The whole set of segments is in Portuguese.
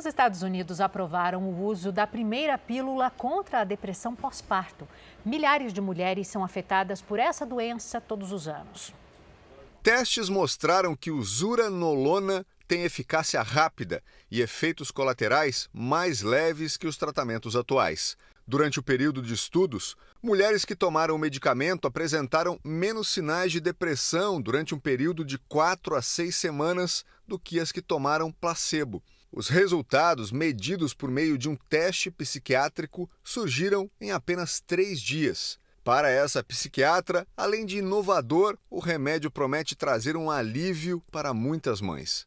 Os Estados Unidos aprovaram o uso da primeira pílula contra a depressão pós-parto. Milhares de mulheres são afetadas por essa doença todos os anos. Testes mostraram que o Zuranolona tem eficácia rápida e efeitos colaterais mais leves que os tratamentos atuais. Durante o período de estudos, mulheres que tomaram o medicamento apresentaram menos sinais de depressão durante um período de 4 a 6 semanas do que as que tomaram placebo. Os resultados, medidos por meio de um teste psiquiátrico, surgiram em apenas três dias. Para essa psiquiatra, além de inovador, o remédio promete trazer um alívio para muitas mães.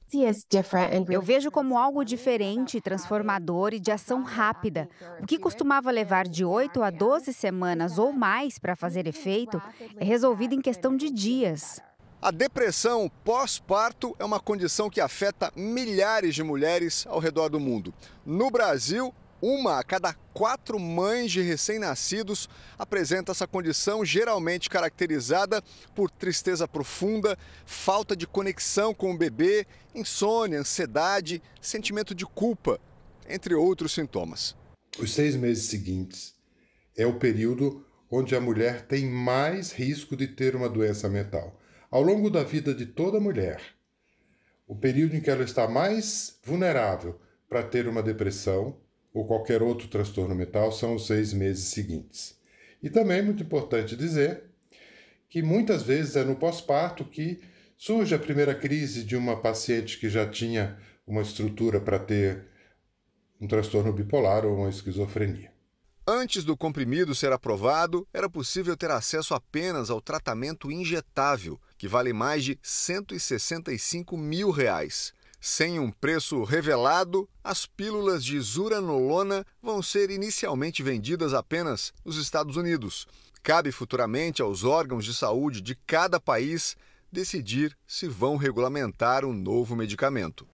Eu vejo como algo diferente, transformador e de ação rápida. O que costumava levar de 8 a 12 semanas ou mais para fazer efeito é resolvido em questão de dias. A depressão pós-parto é uma condição que afeta milhares de mulheres ao redor do mundo. No Brasil, uma a cada quatro mães de recém-nascidos apresenta essa condição, geralmente caracterizada por tristeza profunda, falta de conexão com o bebê, insônia, ansiedade, sentimento de culpa, entre outros sintomas. Os seis meses seguintes é o período onde a mulher tem mais risco de ter uma doença mental ao longo da vida de toda mulher. O período em que ela está mais vulnerável para ter uma depressão ou qualquer outro transtorno mental são os seis meses seguintes. E também é muito importante dizer que muitas vezes é no pós-parto que surge a primeira crise de uma paciente que já tinha uma estrutura para ter um transtorno bipolar ou uma esquizofrenia. Antes do comprimido ser aprovado, era possível ter acesso apenas ao tratamento injetável, que vale mais de 165 mil reais. Sem um preço revelado, as pílulas de zuranolona vão ser inicialmente vendidas apenas nos Estados Unidos. Cabe futuramente aos órgãos de saúde de cada país decidir se vão regulamentar o um novo medicamento.